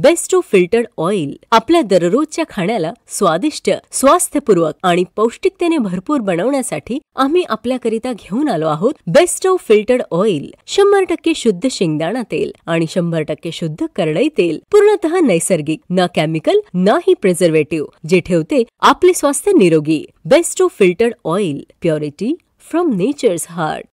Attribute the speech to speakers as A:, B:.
A: best of filtered oil आपल्या दररोजच्या खाण्याला स्वादिष्ट स्वास्थ्यपूर्वक आणि पौष्टिकतेने भरपूर बनवण्यासाठी आम्ही आपल्याकरिता घेऊन आलो आहोत बेस्ट ऑफ फिल्टर्ड ऑइल शंभर टक्के शुद्ध शेंगदाणा तेल आणि शंभर टक्के शुद्ध करडई तेल पूर्णतः नैसर्गिक ना केमिकल नाही प्रिझर्वेटिव्ह जे ठेवते आपले स्वास्थ्य निरोगी best of filtered oil purity from nature's heart